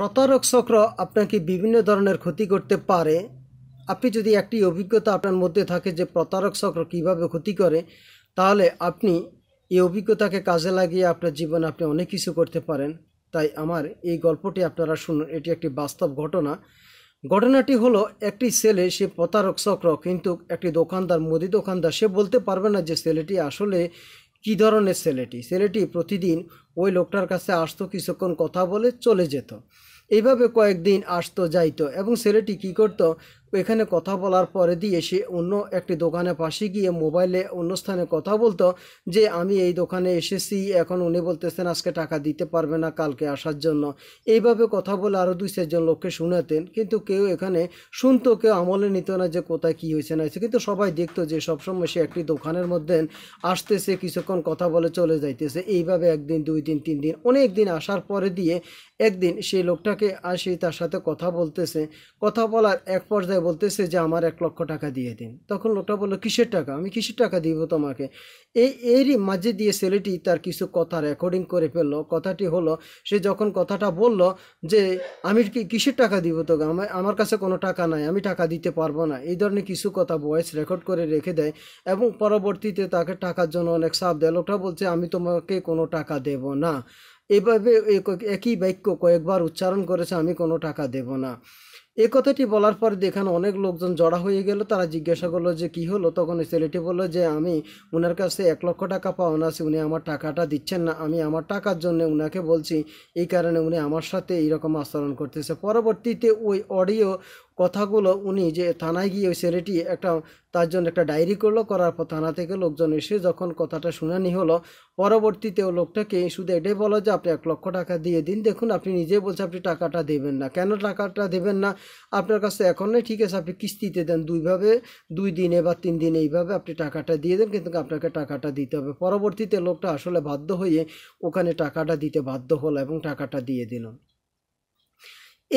প্রতারক চক্র আপনাকে বিভিন্ন ধরনের ক্ষতি করতে পারে আপনি যদি একটি অভিজ্ঞতা আপনার মধ্যে থাকে যে প্রতারক চক্র কীভাবে ক্ষতি করে তাহলে আপনি এই অভিজ্ঞতাকে কাজে লাগিয়ে আপনার জীবনে আপনি অনেক কিছু করতে পারেন তাই আমার এই গল্পটি আপনারা শুনুন এটি একটি বাস্তব ঘটনা ঘটনাটি হলো একটি ছেলে সে প্রতারক চক্র কিন্তু একটি দোকানদার মুদি দোকানদার সে বলতে পারবে না যে ছেলেটি আসলে কি ধরনের ছেলেটি ছেলেটি প্রতিদিন ওই লোকটার কাছে আসতো কিছুক্ষণ কথা বলে চলে যেত এইভাবে কয়েকদিন আসতো যাইতো এবং ছেলেটি কি করত এখানে কথা বলার পরে দিয়ে সে অন্য একটি দোকানে পাশে গিয়ে মোবাইলে অন্য স্থানে কথা বলতো যে আমি এই দোকানে এসেছি এখন উনি বলতেছেন আজকে টাকা দিতে পারবে না কালকে আসার জন্য এইভাবে কথা বলে আরও দুই চারজন লোককে শুনাতেন কিন্তু কেউ এখানে শুনতো কেউ আমলে নিত না যে কোথায় কী হয়েছে না হয়েছে কিন্তু সবাই দেখতো যে সবসময় সে একটি দোকানের মধ্যে আসতেছে কিছুক্ষণ কথা বলে চলে যাইতেছে এইভাবে একদিন দুই দিন তিন দিন অনেক দিন আসার পরে দিয়ে একদিন সেই লোকটাকে আসি তার সাথে কথা বলতেছে কথা বলার এক পর্যায়ে লোকটা বলতেছে যে আমার এক লক্ষ টাকা দিয়ে দিন তখন লোকটা বললো কিসের টাকা আমি কিসের টাকা দিব তোমাকে এই এরই মাঝে দিয়ে ছেলেটি তার কিছু কথা রেকর্ডিং করে ফেললো কথাটি হলো সে যখন কথাটা বলল যে আমি কিসের টাকা দিব তোকে আমার আমার কাছে কোনো টাকা নাই আমি টাকা দিতে পারবো না এই ধরনের কিছু কথা ভয়েস রেকর্ড করে রেখে দেয় এবং পরবর্তীতে তাকে টাকার জন্য অনেক সাপ দেয় লোকটা বলছে আমি তোমাকে কোনো টাকা দেব না এভাবে একই বাক্য কয়েকবার উচ্চারণ করেছে আমি কোনো টাকা দেব না এই কথাটি বলার পর দেখেন অনেক লোকজন জড়া হয়ে গেল তারা জিজ্ঞাসা করলো যে কি হলো তখন ছেলেটি বললো যে আমি ওনার কাছে এক লক্ষ টাকা পাওনা আছে উনি আমার টাকাটা দিচ্ছেন না আমি আমার টাকার জন্য উনাকে বলছি এই কারণে উনি আমার সাথে এইরকম আচরণ করতেছে পরবর্তীতে ওই অডিও কথাগুলো উনি যে থানায় গিয়ে ওই ছেলেটি একটা তার জন্য একটা ডায়েরি করলো করার পর থানা থেকে লোকজন এসে যখন কথাটা শুনানি হলো পরবর্তীতে ও লোকটাকে শুধু এটাই বলো যে আপনি এক লক্ষ টাকা দিয়ে দিন দেখুন আপনি নিজে বলছে আপনি টাকাটা দেবেন না কেন টাকাটা দেবেন না আপনার কাছে এখন নয় ঠিক আছে আপনি কিস্তিতে দেন দুইভাবে দুই দিনে বা তিন দিনে এইভাবে আপনি টাকাটা দিয়ে দেন কিন্তু আপনাকে টাকাটা দিতে হবে পরবর্তীতে লোকটা আসলে বাধ্য হয়ে ওখানে টাকাটা দিতে বাধ্য হলো এবং টাকাটা দিয়ে দিলাম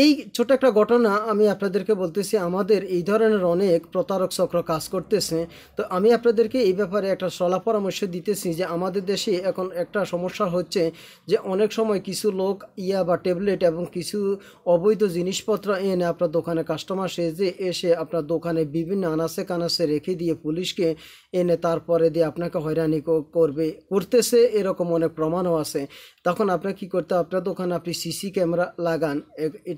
এই ছোট একটা ঘটনা আমি আপনাদেরকে বলতেছি আমাদের এই ধরনের অনেক প্রতারক চক্র কাজ করতেছে তো আমি আপনাদেরকে এই ব্যাপারে একটা সলা পরামর্শ দিতেছি যে আমাদের দেশে এখন একটা সমস্যা হচ্ছে যে অনেক সময় কিছু লোক ইয়া বা ট্যাবলেট এবং কিছু অবৈধ জিনিসপত্র এনে আপনার দোকানে কাস্টমার সেজে এসে আপনার দোকানে বিভিন্ন আনাসে কানাসে রেখে দিয়ে পুলিশকে এনে তারপরে দিয়ে আপনাকে হয়রানি করবে করতেছে এরকম অনেক প্রমাণও আছে তখন আপনার কি করতে আপনার দোকানে আপনি সিসি ক্যামেরা লাগান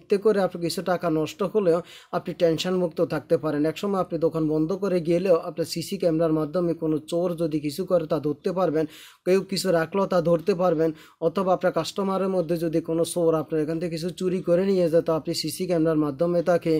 এতে করে আপনি কিছু টাকা নষ্ট হলেও আপনি টেনশন মুক্ত থাকতে পারেন একসময় আপনি দোকান বন্ধ করে গেলেও আপনার সিসি ক্যামেরার মাধ্যমে কোনো চোর যদি কিছু করে তা ধরতে পারবেন কেউ কিছু রাখলেও তা ধরতে পারবেন অথবা আপনার কাস্টমারের মধ্যে যদি কোনো চোর আপনার এখান থেকে কিছু চুরি করে নিয়ে যায় তো আপনি সিসি ক্যামেরার মাধ্যমে তাকে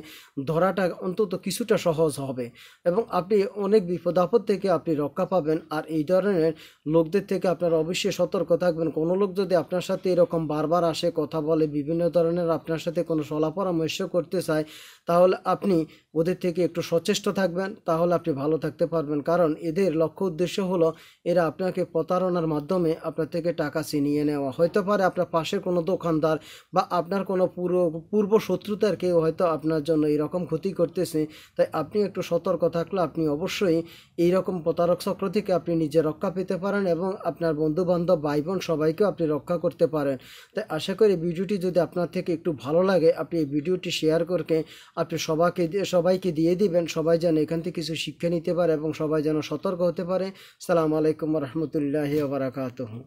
ধরাটা অন্তত কিছুটা সহজ হবে এবং আপনি অনেক বিপদ আপদ থেকে আপনি রক্ষা পাবেন আর এই ধরনের লোকদের থেকে আপনার অবশ্যই সতর্ক থাকবেন কোনো লোক যদি আপনার সাথে এরকম বারবার আসে কথা বলে বিভিন্ন ধরনের আপনার সাথে কোনো সলা পরামর্শ করতে চায় তাহলে আপনি ওদের থেকে একটু সচেষ্ট থাকবেন তাহলে আপনি ভালো থাকতে পারবেন কারণ এদের লক্ষ্য উদ্দেশ্য হলো এরা আপনাকে প্রতারণার মাধ্যমে আপনার থেকে টাকা ছিনিয়ে নেওয়া হয়তো পারে আপনার পাশের কোনো দোকানদার বা আপনার কোনো পূর্ব পূর্ব শত্রুতার কেউ হয়তো আপনার জন্য এরকম ক্ষতি করতেছে তাই আপনি একটু সতর্ক থাকলে আপনি অবশ্যই এই রকম প্রতারক চক্র থেকে আপনি নিজে রক্ষা পেতে পারেন এবং আপনার বন্ধুবান্ধব ভাই বোন সবাইকেও আপনি রক্ষা করতে পারেন তাই আশা করি ভিডিওটি যদি আপনার থেকে একটু ভালো লাগে লাগে আপনি এই ভিডিওটি শেয়ার করকে আপনি সবাইকে সবাইকে দিয়ে দিবেন সবাই যেন এখান থেকে কিছু শিক্ষা নিতে পারে এবং সবাই যেন সতর্ক হতে পারে সালাম আলাইকুম রহমতুল্লাহ বারাকাতহ